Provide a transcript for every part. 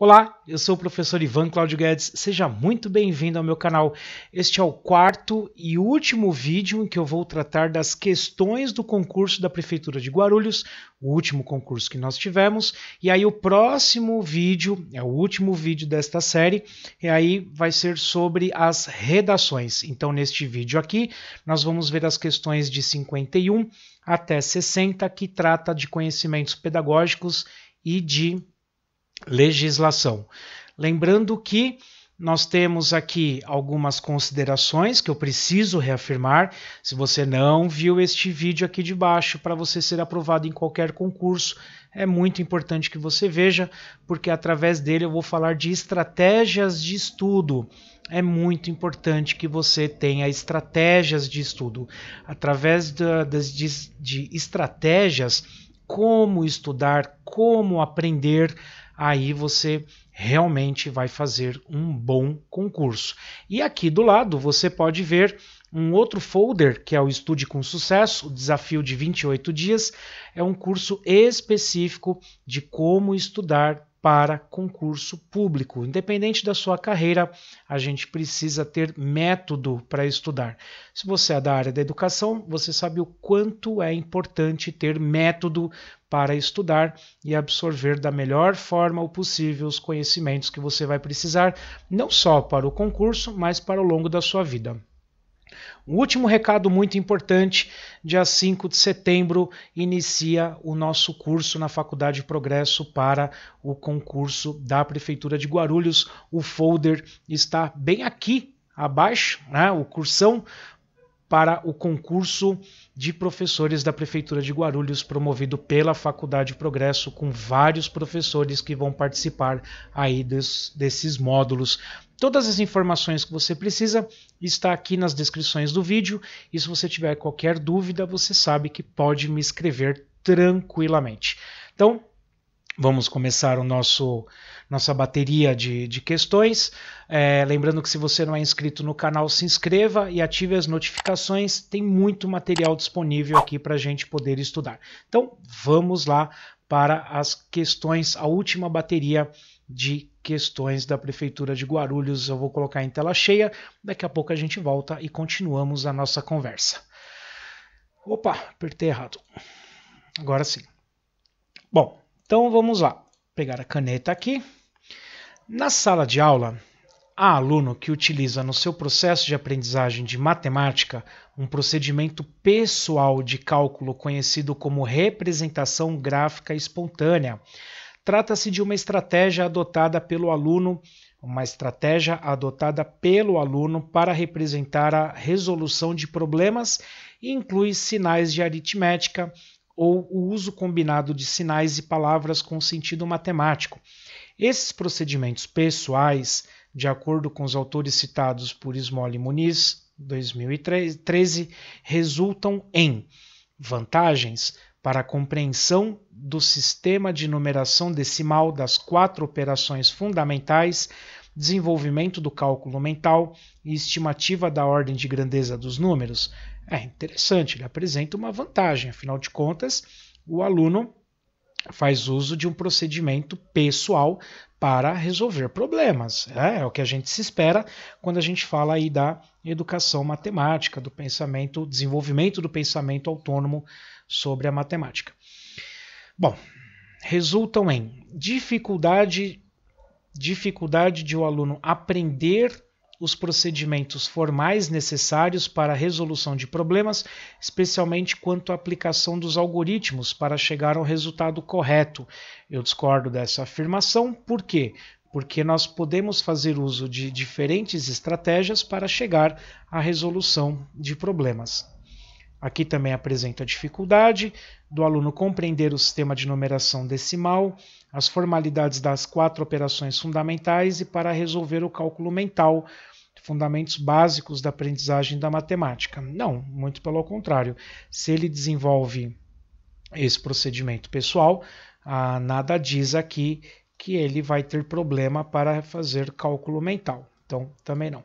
Olá, eu sou o professor Ivan Claudio Guedes, seja muito bem-vindo ao meu canal. Este é o quarto e último vídeo em que eu vou tratar das questões do concurso da Prefeitura de Guarulhos, o último concurso que nós tivemos, e aí o próximo vídeo, é o último vídeo desta série, e aí vai ser sobre as redações. Então, neste vídeo aqui, nós vamos ver as questões de 51 até 60, que trata de conhecimentos pedagógicos e de legislação. Lembrando que nós temos aqui algumas considerações que eu preciso reafirmar. Se você não viu este vídeo aqui de baixo para você ser aprovado em qualquer concurso, é muito importante que você veja, porque através dele eu vou falar de estratégias de estudo. É muito importante que você tenha estratégias de estudo. Através das, de, de estratégias, como estudar, como aprender aí você realmente vai fazer um bom concurso. E aqui do lado você pode ver um outro folder que é o Estude com Sucesso, o desafio de 28 dias, é um curso específico de como estudar para concurso público. Independente da sua carreira, a gente precisa ter método para estudar. Se você é da área da educação, você sabe o quanto é importante ter método para estudar e absorver da melhor forma possível os conhecimentos que você vai precisar, não só para o concurso, mas para o longo da sua vida. Um último recado muito importante: dia 5 de setembro inicia o nosso curso na Faculdade Progresso para o concurso da Prefeitura de Guarulhos. O folder está bem aqui abaixo, né? o cursão para o concurso de professores da Prefeitura de Guarulhos, promovido pela Faculdade Progresso, com vários professores que vão participar aí des, desses módulos. Todas as informações que você precisa está aqui nas descrições do vídeo. E se você tiver qualquer dúvida, você sabe que pode me escrever tranquilamente. Então, Vamos começar o nosso nossa bateria de, de questões. É, lembrando que se você não é inscrito no canal, se inscreva e ative as notificações. Tem muito material disponível aqui para a gente poder estudar. Então vamos lá para as questões, a última bateria de questões da Prefeitura de Guarulhos. Eu vou colocar em tela cheia. Daqui a pouco a gente volta e continuamos a nossa conversa. Opa, apertei errado. Agora sim. Bom, então vamos lá, pegar a caneta aqui. Na sala de aula, há aluno que utiliza no seu processo de aprendizagem de matemática um procedimento pessoal de cálculo conhecido como representação gráfica espontânea. Trata-se de uma estratégia adotada pelo aluno, uma estratégia adotada pelo aluno para representar a resolução de problemas e inclui sinais de aritmética, ou o uso combinado de sinais e palavras com sentido matemático. Esses procedimentos pessoais, de acordo com os autores citados por Smolly Muniz, 2013, resultam em vantagens para a compreensão do sistema de numeração decimal das quatro operações fundamentais, desenvolvimento do cálculo mental e estimativa da ordem de grandeza dos números, é interessante, ele apresenta uma vantagem, afinal de contas, o aluno faz uso de um procedimento pessoal para resolver problemas. É, é o que a gente se espera quando a gente fala aí da educação matemática, do pensamento, desenvolvimento do pensamento autônomo sobre a matemática. Bom, resultam em dificuldade dificuldade de o aluno aprender os procedimentos formais necessários para a resolução de problemas, especialmente quanto à aplicação dos algoritmos para chegar ao resultado correto. Eu discordo dessa afirmação, por quê? Porque nós podemos fazer uso de diferentes estratégias para chegar à resolução de problemas. Aqui também apresenta a dificuldade do aluno compreender o sistema de numeração decimal, as formalidades das quatro operações fundamentais e para resolver o cálculo mental, fundamentos básicos da aprendizagem da matemática. Não, muito pelo contrário. Se ele desenvolve esse procedimento pessoal, ah, nada diz aqui que ele vai ter problema para fazer cálculo mental. Então, também não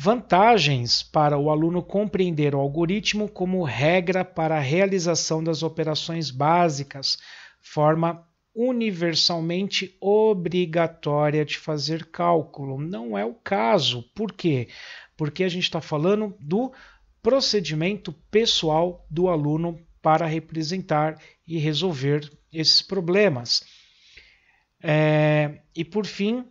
vantagens para o aluno compreender o algoritmo como regra para a realização das operações básicas, forma universalmente obrigatória de fazer cálculo. Não é o caso. Por quê? Porque a gente está falando do procedimento pessoal do aluno para representar e resolver esses problemas. É, e por fim,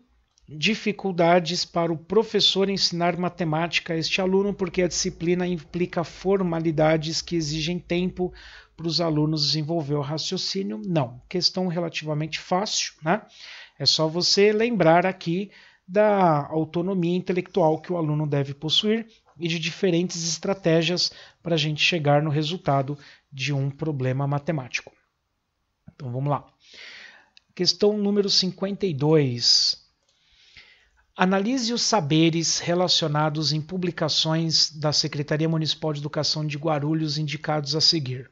dificuldades para o professor ensinar matemática a este aluno, porque a disciplina implica formalidades que exigem tempo para os alunos desenvolver o raciocínio? Não, questão relativamente fácil, né? É só você lembrar aqui da autonomia intelectual que o aluno deve possuir e de diferentes estratégias para a gente chegar no resultado de um problema matemático. Então vamos lá. Questão número 52. Analise os saberes relacionados em publicações da Secretaria Municipal de Educação de Guarulhos indicados a seguir.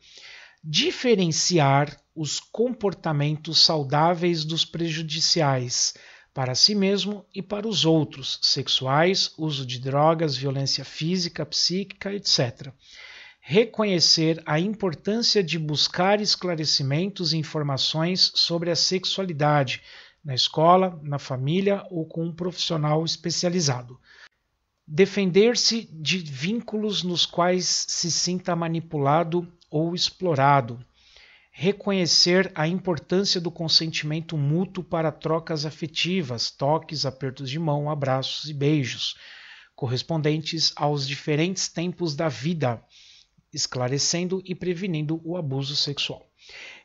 Diferenciar os comportamentos saudáveis dos prejudiciais para si mesmo e para os outros, sexuais, uso de drogas, violência física, psíquica, etc. Reconhecer a importância de buscar esclarecimentos e informações sobre a sexualidade, na escola, na família ou com um profissional especializado. Defender-se de vínculos nos quais se sinta manipulado ou explorado. Reconhecer a importância do consentimento mútuo para trocas afetivas, toques, apertos de mão, abraços e beijos, correspondentes aos diferentes tempos da vida, esclarecendo e prevenindo o abuso sexual.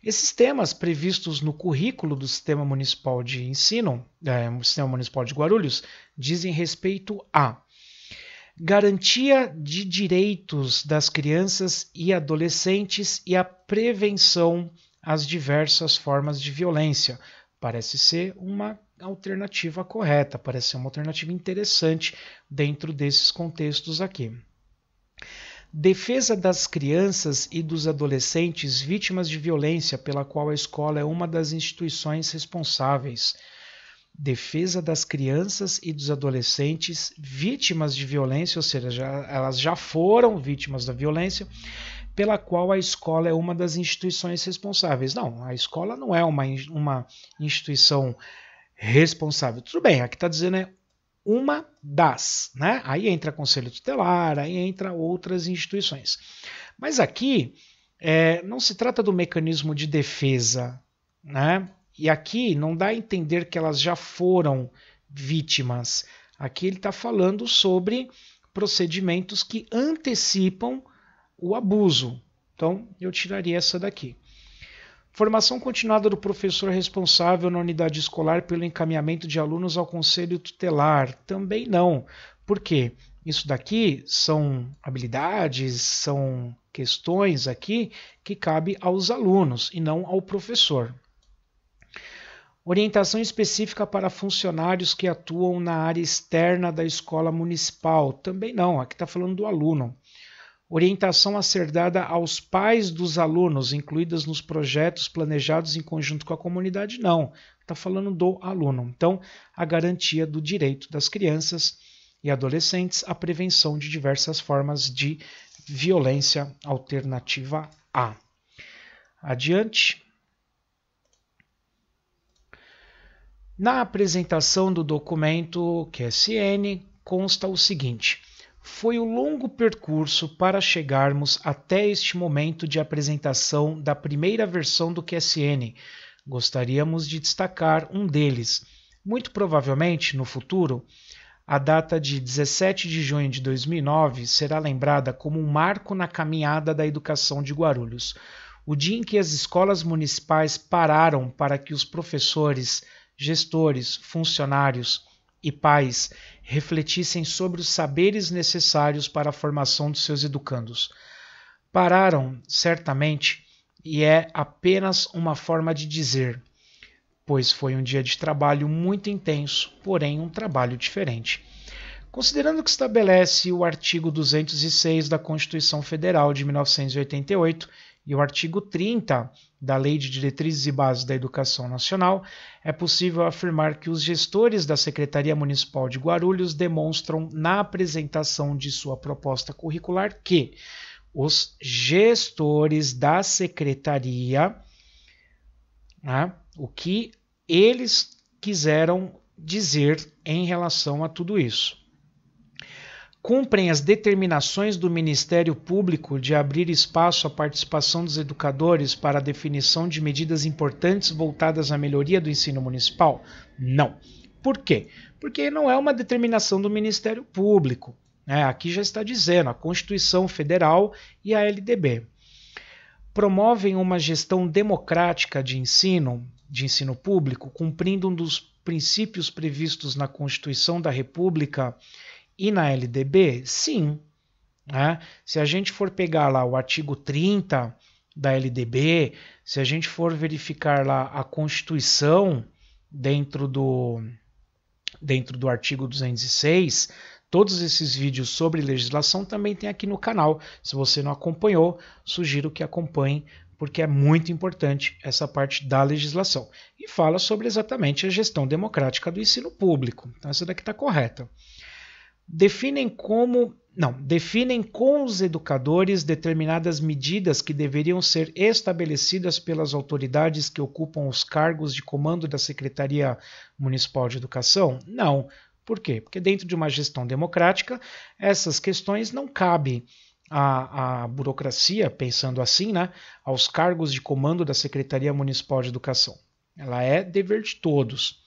Esses temas previstos no currículo do Sistema Municipal de Ensino, é, Sistema Municipal de Guarulhos, dizem respeito a garantia de direitos das crianças e adolescentes e a prevenção às diversas formas de violência. Parece ser uma alternativa correta, parece ser uma alternativa interessante dentro desses contextos aqui. Defesa das crianças e dos adolescentes vítimas de violência, pela qual a escola é uma das instituições responsáveis. Defesa das crianças e dos adolescentes vítimas de violência, ou seja, já, elas já foram vítimas da violência, pela qual a escola é uma das instituições responsáveis. Não, a escola não é uma, uma instituição responsável. Tudo bem, aqui está dizendo é uma das, né? Aí entra Conselho Tutelar, aí entra outras instituições. Mas aqui é, não se trata do mecanismo de defesa, né? E aqui não dá a entender que elas já foram vítimas. Aqui ele está falando sobre procedimentos que antecipam o abuso. Então eu tiraria essa daqui. Formação continuada do professor responsável na unidade escolar pelo encaminhamento de alunos ao conselho tutelar. Também não. Por quê? Isso daqui são habilidades, são questões aqui que cabe aos alunos e não ao professor. Orientação específica para funcionários que atuam na área externa da escola municipal. Também não, aqui está falando do aluno orientação a ser dada aos pais dos alunos, incluídas nos projetos planejados em conjunto com a comunidade, não. Está falando do aluno. Então, a garantia do direito das crianças e adolescentes à prevenção de diversas formas de violência alternativa A. Adiante. Na apresentação do documento QSN consta o seguinte foi o longo percurso para chegarmos até este momento de apresentação da primeira versão do QSN. Gostaríamos de destacar um deles. Muito provavelmente, no futuro, a data de 17 de junho de 2009 será lembrada como um marco na caminhada da educação de Guarulhos, o dia em que as escolas municipais pararam para que os professores, gestores, funcionários, e pais refletissem sobre os saberes necessários para a formação de seus educandos. Pararam, certamente, e é apenas uma forma de dizer, pois foi um dia de trabalho muito intenso, porém um trabalho diferente. Considerando que estabelece o artigo 206 da Constituição Federal de 1988 e o artigo 30 da Lei de Diretrizes e Bases da Educação Nacional, é possível afirmar que os gestores da Secretaria Municipal de Guarulhos demonstram na apresentação de sua proposta curricular que os gestores da secretaria, né, o que eles quiseram dizer em relação a tudo isso cumprem as determinações do Ministério Público de abrir espaço à participação dos educadores para a definição de medidas importantes voltadas à melhoria do ensino municipal? Não. Por quê? Porque não é uma determinação do Ministério Público. Né? Aqui já está dizendo a Constituição Federal e a LDB. Promovem uma gestão democrática de ensino, de ensino público, cumprindo um dos princípios previstos na Constituição da República e na LDB, sim. Né? Se a gente for pegar lá o artigo 30 da LDB, se a gente for verificar lá a Constituição dentro do, dentro do artigo 206, todos esses vídeos sobre legislação também tem aqui no canal. Se você não acompanhou, sugiro que acompanhe, porque é muito importante essa parte da legislação. E fala sobre exatamente a gestão democrática do ensino público. Então, essa daqui está correta definem como não, definem com os educadores determinadas medidas que deveriam ser estabelecidas pelas autoridades que ocupam os cargos de comando da Secretaria Municipal de Educação? Não. Por quê? Porque dentro de uma gestão democrática, essas questões não cabem à, à burocracia, pensando assim, né, aos cargos de comando da Secretaria Municipal de Educação. Ela é dever de todos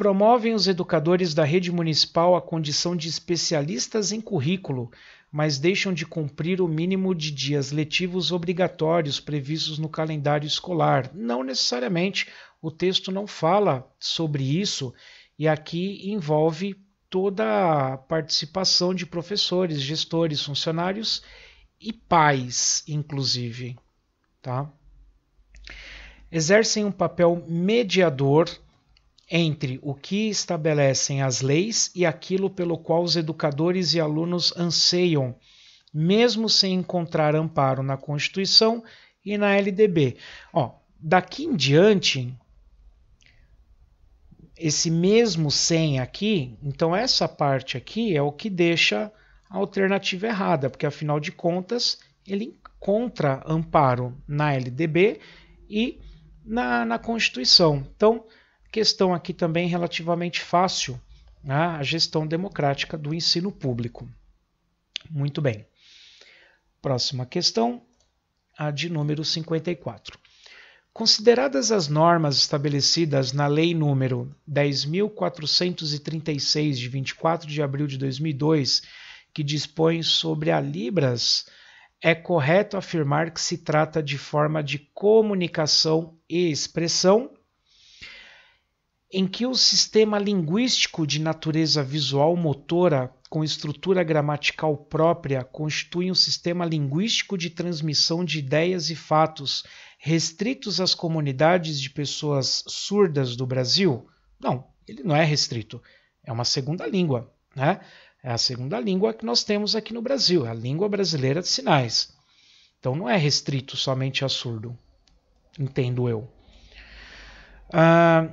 promovem os educadores da rede municipal a condição de especialistas em currículo, mas deixam de cumprir o mínimo de dias letivos obrigatórios previstos no calendário escolar. Não necessariamente, o texto não fala sobre isso, e aqui envolve toda a participação de professores, gestores, funcionários e pais, inclusive. Tá? Exercem um papel mediador entre o que estabelecem as leis e aquilo pelo qual os educadores e alunos anseiam, mesmo sem encontrar amparo na Constituição e na LDB. Ó, daqui em diante, esse mesmo sem aqui, então essa parte aqui é o que deixa a alternativa errada, porque afinal de contas ele encontra amparo na LDB e na, na Constituição. Então, Questão aqui também relativamente fácil, né? a gestão democrática do ensino público. Muito bem. Próxima questão, a de número 54. Consideradas as normas estabelecidas na Lei número 10.436, de 24 de abril de 2002, que dispõe sobre a Libras, é correto afirmar que se trata de forma de comunicação e expressão em que o sistema linguístico de natureza visual motora com estrutura gramatical própria constitui um sistema linguístico de transmissão de ideias e fatos restritos às comunidades de pessoas surdas do Brasil? Não, ele não é restrito. É uma segunda língua, né? É a segunda língua que nós temos aqui no Brasil, é a língua brasileira de sinais. Então não é restrito somente a surdo, entendo eu. Ah,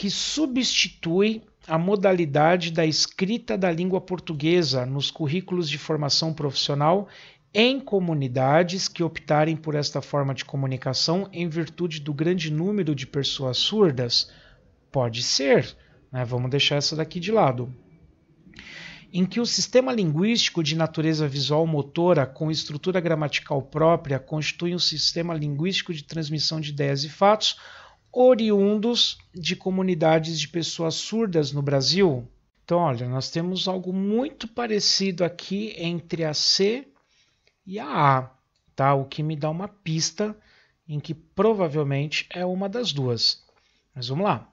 que substitui a modalidade da escrita da língua portuguesa nos currículos de formação profissional em comunidades que optarem por esta forma de comunicação em virtude do grande número de pessoas surdas? Pode ser, né? vamos deixar essa daqui de lado. Em que o sistema linguístico de natureza visual motora com estrutura gramatical própria constitui um sistema linguístico de transmissão de ideias e fatos oriundos de comunidades de pessoas surdas no Brasil. Então, olha, nós temos algo muito parecido aqui entre a C e a A, tá? O que me dá uma pista em que provavelmente é uma das duas. Mas vamos lá.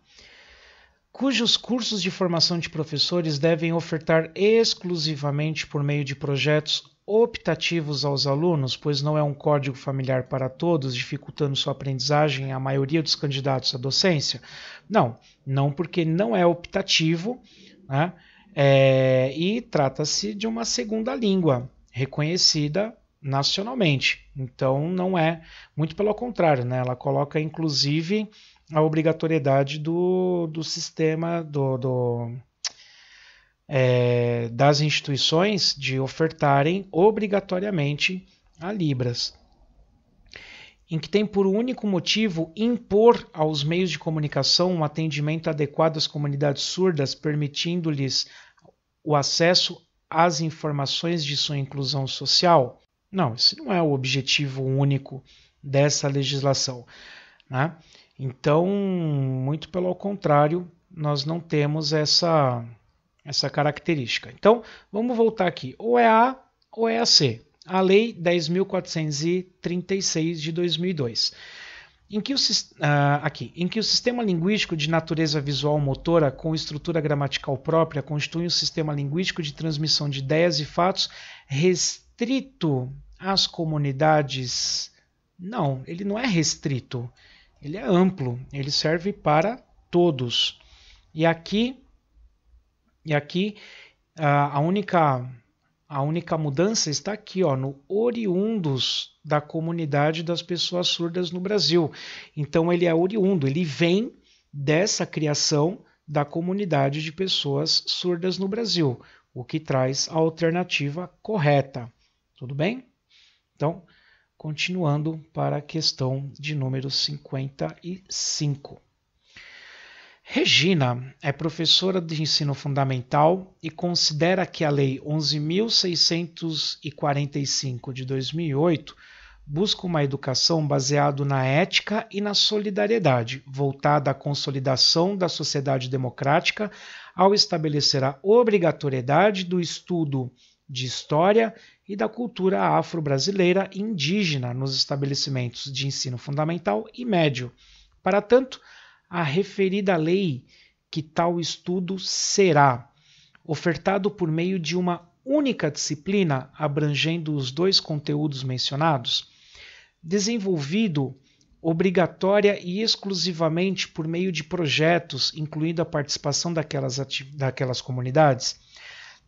Cujos cursos de formação de professores devem ofertar exclusivamente por meio de projetos optativos aos alunos, pois não é um código familiar para todos, dificultando sua aprendizagem à maioria dos candidatos à docência? Não, não porque não é optativo né? é, e trata-se de uma segunda língua reconhecida nacionalmente. Então não é, muito pelo contrário, né? ela coloca inclusive a obrigatoriedade do, do sistema do, do é, das instituições de ofertarem obrigatoriamente a Libras, em que tem por único motivo impor aos meios de comunicação um atendimento adequado às comunidades surdas, permitindo-lhes o acesso às informações de sua inclusão social? Não, esse não é o objetivo único dessa legislação. Né? Então, muito pelo contrário, nós não temos essa essa característica. Então, vamos voltar aqui. Ou é A ou é a C. A Lei 10.436 de 2002. Em que, o, ah, aqui, em que o sistema linguístico de natureza visual motora com estrutura gramatical própria constitui um sistema linguístico de transmissão de ideias e fatos restrito às comunidades. Não, ele não é restrito, ele é amplo, ele serve para todos. E aqui e aqui a única a única mudança está aqui, ó, no oriundos da comunidade das pessoas surdas no Brasil. Então ele é oriundo, ele vem dessa criação da comunidade de pessoas surdas no Brasil, o que traz a alternativa correta. Tudo bem? Então, continuando para a questão de número 55. Regina é professora de ensino fundamental e considera que a Lei 11.645 de 2008 busca uma educação baseada na ética e na solidariedade, voltada à consolidação da sociedade democrática ao estabelecer a obrigatoriedade do estudo de história e da cultura afro-brasileira indígena nos estabelecimentos de ensino fundamental e médio. Para tanto, a referida lei que tal estudo será ofertado por meio de uma única disciplina abrangendo os dois conteúdos mencionados, desenvolvido obrigatória e exclusivamente por meio de projetos, incluindo a participação daquelas, daquelas comunidades,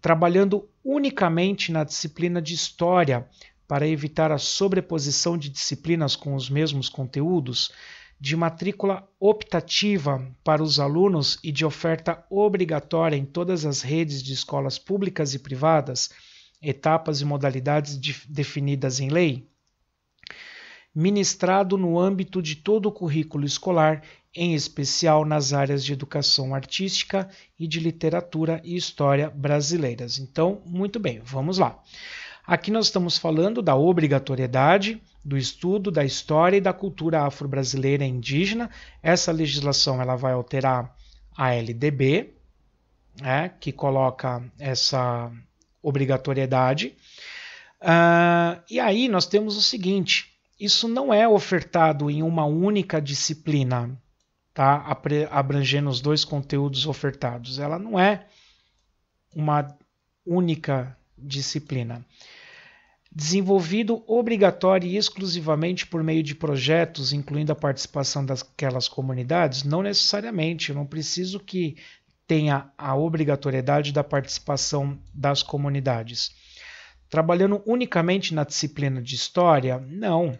trabalhando unicamente na disciplina de História para evitar a sobreposição de disciplinas com os mesmos conteúdos, de matrícula optativa para os alunos e de oferta obrigatória em todas as redes de escolas públicas e privadas, etapas e modalidades de, definidas em lei, ministrado no âmbito de todo o currículo escolar, em especial nas áreas de educação artística e de literatura e história brasileiras. Então, muito bem, vamos lá. Aqui nós estamos falando da obrigatoriedade do estudo da história e da cultura afro-brasileira e indígena. Essa legislação ela vai alterar a LDB, né, que coloca essa obrigatoriedade. Uh, e aí nós temos o seguinte: isso não é ofertado em uma única disciplina, tá? abrangendo os dois conteúdos ofertados. Ela não é uma única disciplina. Desenvolvido obrigatório e exclusivamente por meio de projetos, incluindo a participação daquelas comunidades? Não necessariamente, eu não preciso que tenha a obrigatoriedade da participação das comunidades. Trabalhando unicamente na disciplina de história? Não,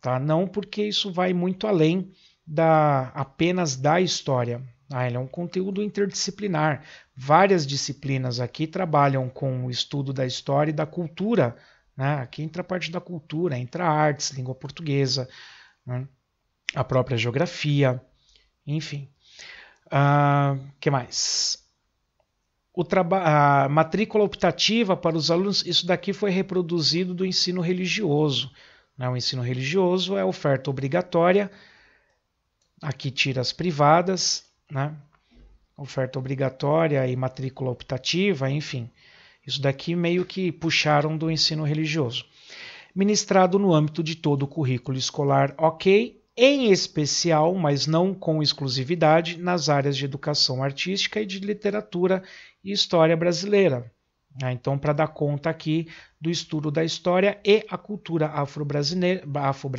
tá? Não, porque isso vai muito além da apenas da história. Ah, ele é um conteúdo interdisciplinar, várias disciplinas aqui trabalham com o estudo da história e da cultura. Né? Aqui entra a parte da cultura, entra artes, língua portuguesa, né? a própria geografia, enfim. O uh, ah, que mais? O a matrícula optativa para os alunos, isso daqui foi reproduzido do ensino religioso. Né? O ensino religioso é oferta obrigatória, aqui tira as privadas, né? oferta obrigatória e matrícula optativa, enfim. Isso daqui meio que puxaram do ensino religioso. Ministrado no âmbito de todo o currículo escolar, ok, em especial, mas não com exclusividade, nas áreas de educação artística e de literatura e história brasileira. Ah, então, para dar conta aqui do estudo da história e a cultura afro-brasileira afro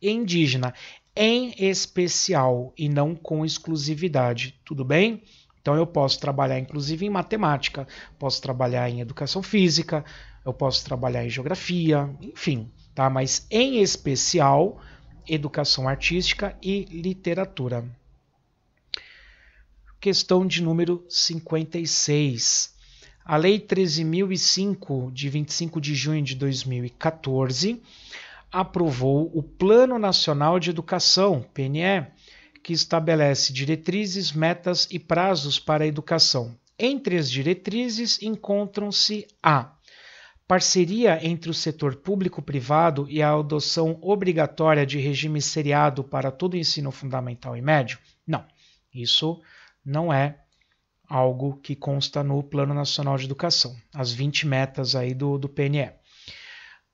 e indígena em especial e não com exclusividade, tudo bem? Então eu posso trabalhar inclusive em matemática, posso trabalhar em educação física, eu posso trabalhar em geografia, enfim, tá? Mas em especial educação artística e literatura. Questão de número 56. A Lei 13.005, de 25 de junho de 2014, aprovou o Plano Nacional de Educação, PNE, que estabelece diretrizes, metas e prazos para a educação. Entre as diretrizes encontram-se a parceria entre o setor público-privado e a adoção obrigatória de regime seriado para todo o ensino fundamental e médio? Não, isso não é algo que consta no Plano Nacional de Educação, as 20 metas aí do, do PNE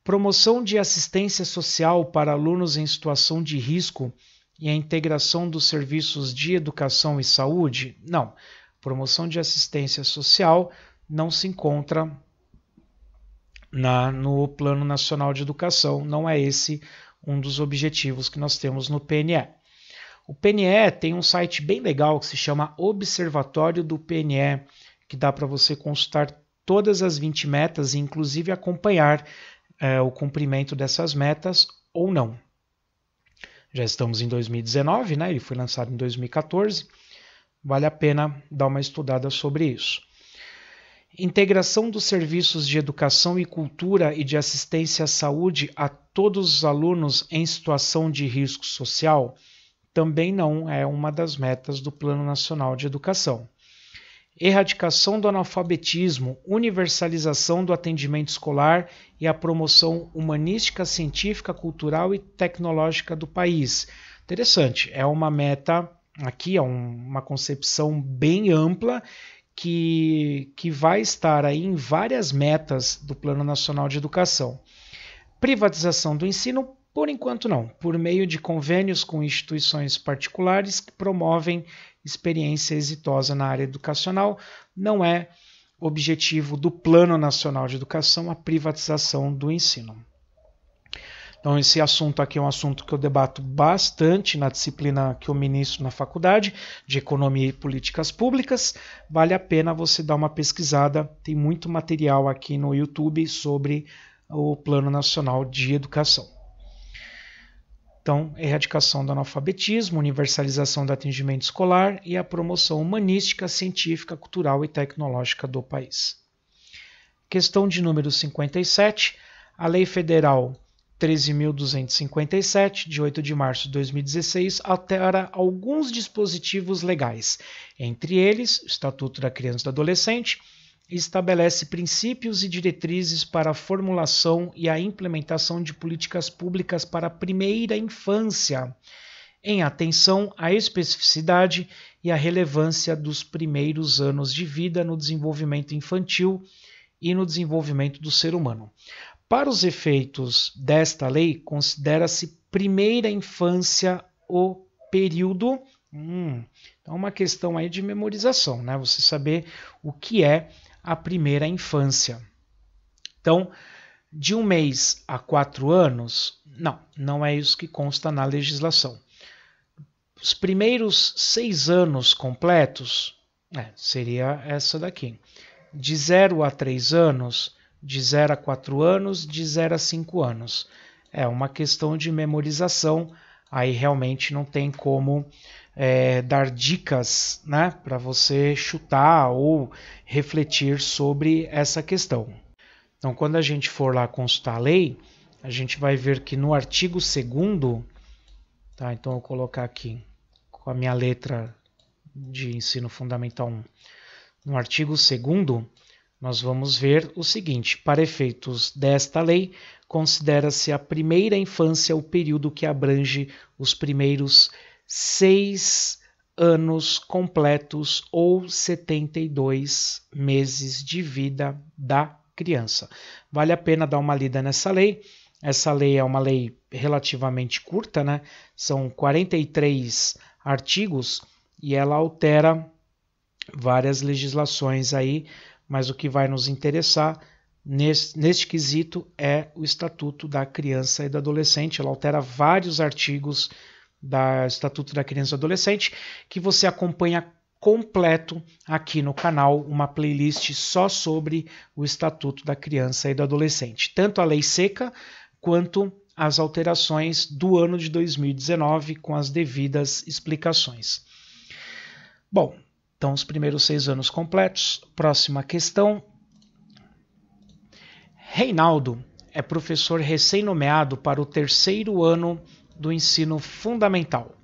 promoção de assistência social para alunos em situação de risco e a integração dos serviços de educação e saúde? Não. Promoção de assistência social não se encontra na, no Plano Nacional de Educação, não é esse um dos objetivos que nós temos no PNE. O PNE tem um site bem legal que se chama Observatório do PNE, que dá para você consultar todas as 20 metas e inclusive acompanhar é, o cumprimento dessas metas ou não. Já estamos em 2019, né? ele foi lançado em 2014, vale a pena dar uma estudada sobre isso. Integração dos serviços de educação e cultura e de assistência à saúde a todos os alunos em situação de risco social também não é uma das metas do Plano Nacional de Educação erradicação do analfabetismo, universalização do atendimento escolar e a promoção humanística, científica, cultural e tecnológica do país. Interessante, é uma meta aqui, é uma concepção bem ampla que, que vai estar aí em várias metas do Plano Nacional de Educação. Privatização do ensino por enquanto, não, por meio de convênios com instituições particulares que promovem experiência exitosa na área educacional, não é objetivo do Plano Nacional de Educação a privatização do ensino. Então, esse assunto aqui é um assunto que eu debato bastante na disciplina que eu ministro na faculdade, de Economia e Políticas Públicas. Vale a pena você dar uma pesquisada, tem muito material aqui no YouTube sobre o Plano Nacional de Educação. Então, erradicação do analfabetismo, universalização do atendimento escolar e a promoção humanística, científica, cultural e tecnológica do país. Questão de número 57. A Lei Federal 13.257, de 8 de março de 2016, altera alguns dispositivos legais, entre eles o Estatuto da Criança e do Adolescente, estabelece princípios e diretrizes para a formulação e a implementação de políticas públicas para a primeira infância, em atenção à especificidade e à relevância dos primeiros anos de vida no desenvolvimento infantil e no desenvolvimento do ser humano. Para os efeitos desta lei, considera-se primeira infância o período. Hum, então, é uma questão aí de memorização, né? Você saber o que é a primeira infância. Então, de um mês a quatro anos, não, não é isso que consta na legislação. Os primeiros seis anos completos é, seria essa daqui. De zero a três anos, de zero a quatro anos, de zero a cinco anos. É uma questão de memorização, aí realmente não tem como é, dar dicas né, para você chutar ou refletir sobre essa questão. Então, quando a gente for lá consultar a lei, a gente vai ver que no artigo 2, tá, então eu vou colocar aqui com a minha letra de ensino fundamental 1, no artigo 2, nós vamos ver o seguinte: para efeitos desta lei, considera-se a primeira infância o período que abrange os primeiros seis anos completos ou 72 meses de vida da criança. Vale a pena dar uma lida nessa lei. Essa lei é uma lei relativamente curta, né? São 43 artigos e ela altera várias legislações aí, mas o que vai nos interessar nesse neste quesito é o Estatuto da Criança e do Adolescente. Ela altera vários artigos da Estatuto da Criança e Adolescente, que você acompanha completo aqui no canal, uma playlist só sobre o Estatuto da Criança e do Adolescente, tanto a lei seca quanto as alterações do ano de 2019 com as devidas explicações. Bom, então os primeiros seis anos completos. Próxima questão. Reinaldo é professor recém-nomeado para o terceiro ano do ensino fundamental,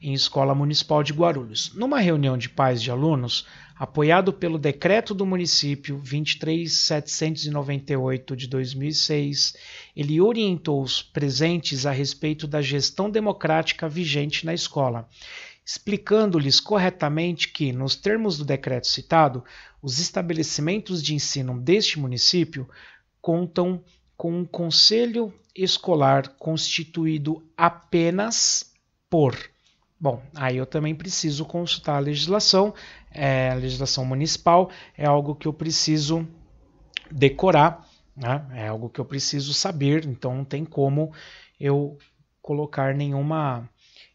em Escola Municipal de Guarulhos. Numa reunião de pais de alunos, apoiado pelo decreto do município 23798 de 2006, ele orientou os presentes a respeito da gestão democrática vigente na escola, explicando-lhes corretamente que, nos termos do decreto citado, os estabelecimentos de ensino deste município contam com um conselho escolar constituído apenas por. Bom, aí eu também preciso consultar a legislação, é, a legislação municipal é algo que eu preciso decorar, né? é algo que eu preciso saber, então não tem como eu colocar nenhuma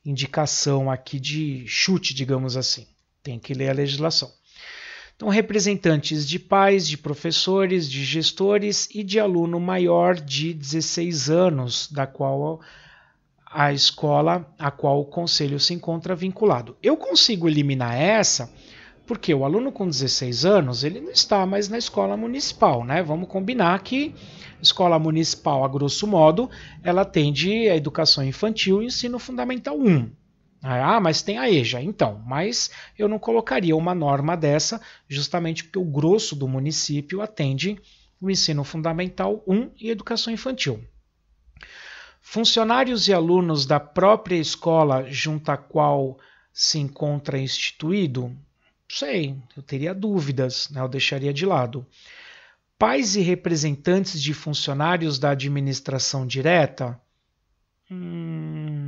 indicação aqui de chute, digamos assim. Tem que ler a legislação. Então, representantes de pais, de professores, de gestores e de aluno maior de 16 anos, da qual a escola a qual o conselho se encontra vinculado. Eu consigo eliminar essa porque o aluno com 16 anos ele não está mais na escola municipal, né? Vamos combinar que escola municipal, a grosso modo, ela atende a educação infantil e ensino fundamental 1. Né? Ah, mas tem a EJA. Então, mas eu não colocaria uma norma dessa, justamente porque o grosso do município atende o ensino fundamental 1 e educação infantil. Funcionários e alunos da própria escola junto à qual se encontra instituído? Sei, eu teria dúvidas, né? eu deixaria de lado. Pais e representantes de funcionários da administração direta? Hum,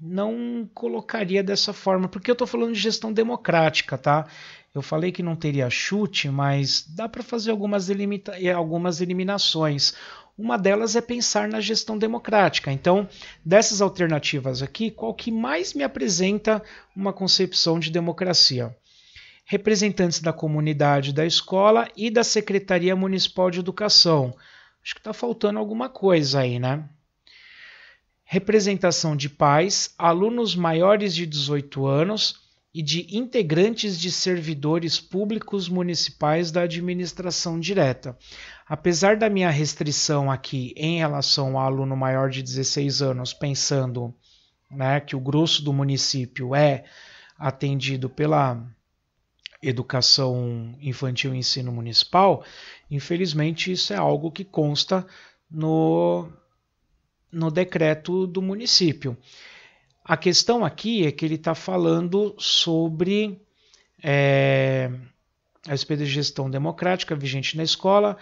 não colocaria dessa forma, porque eu estou falando de gestão democrática, tá? Eu falei que não teria chute, mas dá para fazer algumas, delimita eh, algumas eliminações. Uma delas é pensar na gestão democrática. Então, dessas alternativas aqui, qual que mais me apresenta uma concepção de democracia? Representantes da comunidade da escola e da Secretaria Municipal de Educação. Acho que está faltando alguma coisa aí, né? representação de pais, alunos maiores de 18 anos e de integrantes de servidores públicos municipais da administração direta. Apesar da minha restrição aqui em relação ao aluno maior de 16 anos, pensando né, que o grosso do município é atendido pela educação infantil e ensino municipal, infelizmente isso é algo que consta no, no decreto do município. A questão aqui é que ele está falando sobre é, a respeito de gestão democrática vigente na escola,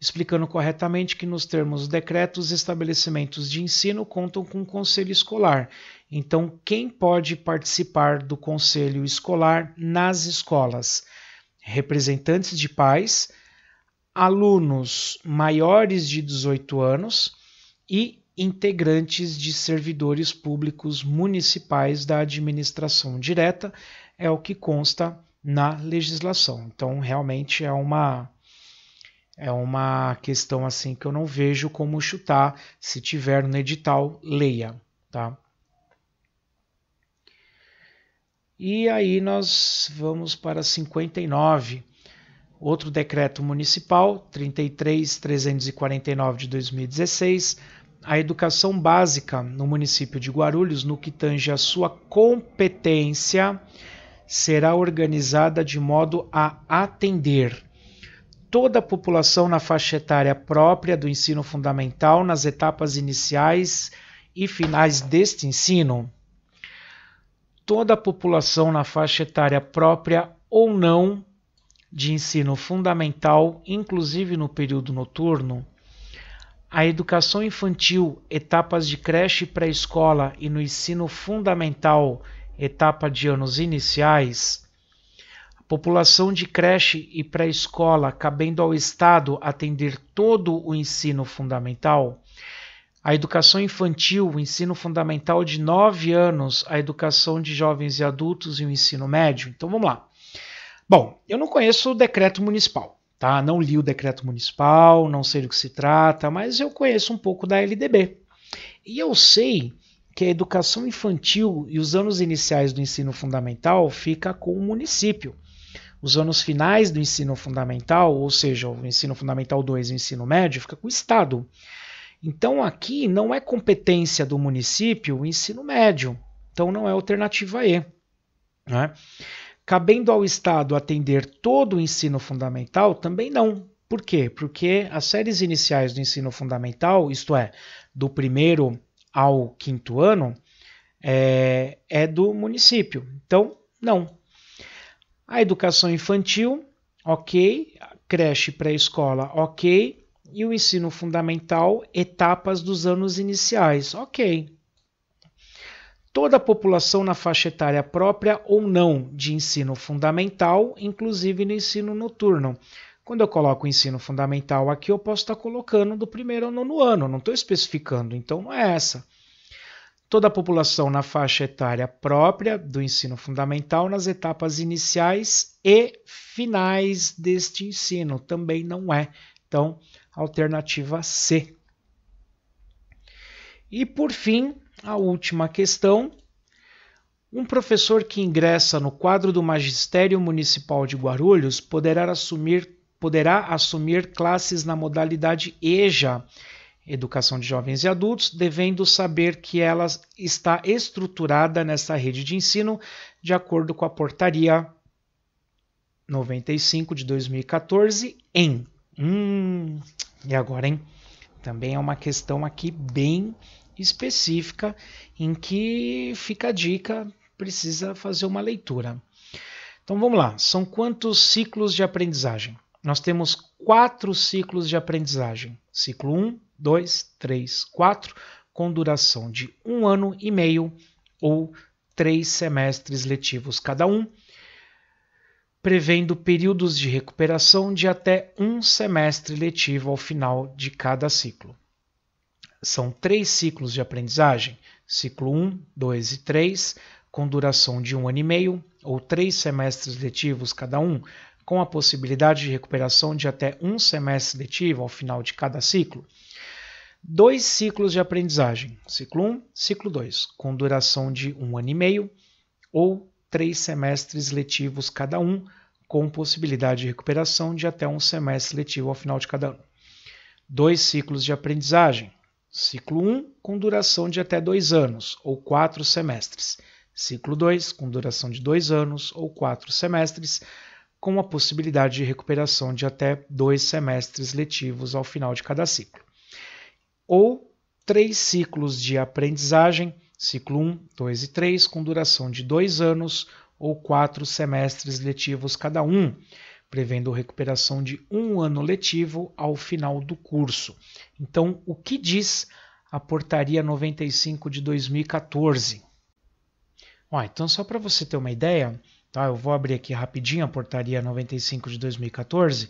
explicando corretamente que, nos termos do decreto, os estabelecimentos de ensino contam com o conselho escolar. Então, quem pode participar do conselho escolar nas escolas? Representantes de pais, alunos maiores de 18 anos e integrantes de servidores públicos municipais da administração direta, é o que consta na legislação. Então, realmente é uma é uma questão assim que eu não vejo como chutar. Se tiver no edital, leia, tá? E aí nós vamos para 59. Outro decreto municipal 33349 de 2016 a educação básica no município de Guarulhos, no que tange a sua competência, será organizada de modo a atender toda a população na faixa etária própria do ensino fundamental nas etapas iniciais e finais deste ensino. Toda a população na faixa etária própria ou não de ensino fundamental, inclusive no período noturno a educação infantil, etapas de creche e pré-escola e no ensino fundamental, etapa de anos iniciais, a população de creche e pré-escola, cabendo ao Estado atender todo o ensino fundamental, a educação infantil, o ensino fundamental de 9 anos, a educação de jovens e adultos e o ensino médio. Então vamos lá. Bom, eu não conheço o decreto municipal. Tá? Não li o decreto municipal, não sei do que se trata, mas eu conheço um pouco da LDB. E eu sei que a educação infantil e os anos iniciais do ensino fundamental fica com o município. Os anos finais do ensino fundamental, ou seja, o ensino fundamental 2 e o ensino médio, fica com o Estado. Então aqui não é competência do município o ensino médio, então não é alternativa E. Né? Cabendo ao Estado atender todo o ensino fundamental, também não. Por quê? Porque as séries iniciais do ensino fundamental, isto é, do primeiro ao quinto ano, é, é do município. Então, não. A educação infantil, ok. creche pré-escola, ok. E o ensino fundamental, etapas dos anos iniciais, ok toda a população na faixa etária própria ou não de ensino fundamental, inclusive no ensino noturno. Quando eu coloco o ensino fundamental aqui, eu posso estar colocando do primeiro ao nono ano, não estou especificando, então não é essa. Toda a população na faixa etária própria do ensino fundamental nas etapas iniciais e finais deste ensino também não é. Então, alternativa C. E por fim, a última questão. Um professor que ingressa no quadro do Magistério Municipal de Guarulhos poderá assumir, poderá assumir classes na modalidade EJA, Educação de Jovens e Adultos, devendo saber que ela está estruturada nessa rede de ensino de acordo com a portaria 95 de 2014 em. Hum, e agora, hein? Também é uma questão aqui bem específica em que fica a dica, precisa fazer uma leitura. Então vamos lá, são quantos ciclos de aprendizagem? Nós temos quatro ciclos de aprendizagem: ciclo 1, 2, 3, 4, com duração de um ano e meio ou três semestres letivos cada um, prevendo períodos de recuperação de até um semestre letivo ao final de cada ciclo. São três ciclos de aprendizagem, ciclo 1, 2 e 3, com duração de um ano e meio ou três semestres letivos cada um, com a possibilidade de recuperação de até um semestre letivo ao final de cada ciclo. Dois ciclos de aprendizagem, ciclo 1, ciclo 2, com duração de um ano e meio ou três semestres letivos cada um, com possibilidade de recuperação de até um semestre letivo ao final de cada ano. Dois ciclos de aprendizagem, Ciclo 1, com duração de até dois anos, ou quatro semestres. Ciclo 2, com duração de dois anos, ou quatro semestres, com a possibilidade de recuperação de até dois semestres letivos ao final de cada ciclo. Ou três ciclos de aprendizagem, ciclo 1, 2 e 3, com duração de dois anos, ou quatro semestres letivos cada um, prevendo recuperação de um ano letivo ao final do curso. Então, o que diz a portaria 95 de 2014? então, só para você ter uma ideia, tá? eu vou abrir aqui rapidinho a portaria 95 de 2014.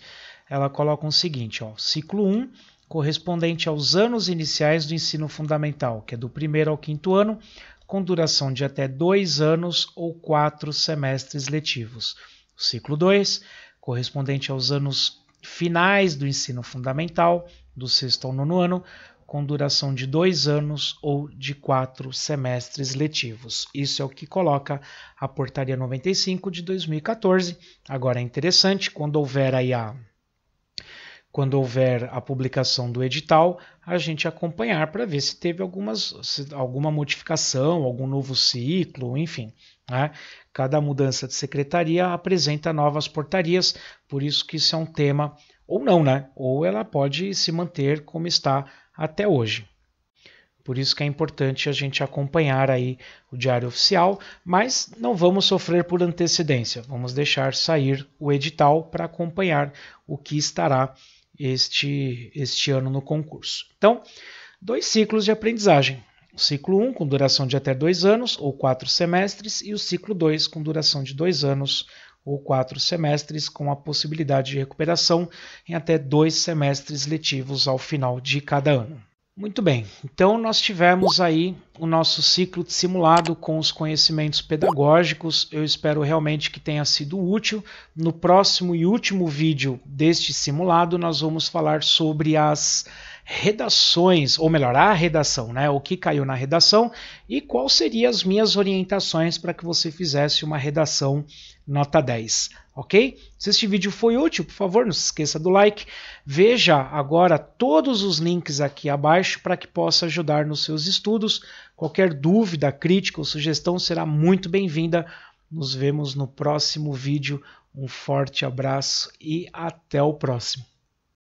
Ela coloca o seguinte: ó, ciclo 1, correspondente aos anos iniciais do ensino fundamental, que é do primeiro ao quinto ano, com duração de até dois anos ou quatro semestres letivos. ciclo 2, correspondente aos anos finais do ensino fundamental, do sexto ao nono ano, com duração de dois anos ou de quatro semestres letivos. Isso é o que coloca a Portaria 95 de 2014. Agora é interessante, quando houver aí a. Quando houver a publicação do edital, a gente acompanhar para ver se teve algumas, se, alguma modificação, algum novo ciclo, enfim. Né? Cada mudança de secretaria apresenta novas portarias, por isso que isso é um tema ou não, né? Ou ela pode se manter como está até hoje. Por isso que é importante a gente acompanhar aí o diário oficial, mas não vamos sofrer por antecedência. Vamos deixar sair o edital para acompanhar o que estará este este ano no concurso. Então, dois ciclos de aprendizagem. O ciclo 1 com duração de até dois anos ou quatro semestres e o ciclo 2 com duração de dois anos ou quatro semestres, com a possibilidade de recuperação em até dois semestres letivos ao final de cada ano. Muito bem, então nós tivemos aí o nosso ciclo simulado com os conhecimentos pedagógicos. Eu espero realmente que tenha sido útil. No próximo e último vídeo deste simulado, nós vamos falar sobre as redações, ou melhor, a redação, né? O que caiu na redação e quais seriam as minhas orientações para que você fizesse uma redação nota 10, ok? Se este vídeo foi útil, por favor, não se esqueça do like. Veja agora todos os links aqui abaixo para que possa ajudar nos seus estudos. Qualquer dúvida, crítica ou sugestão será muito bem-vinda. Nos vemos no próximo vídeo. Um forte abraço e até o próximo.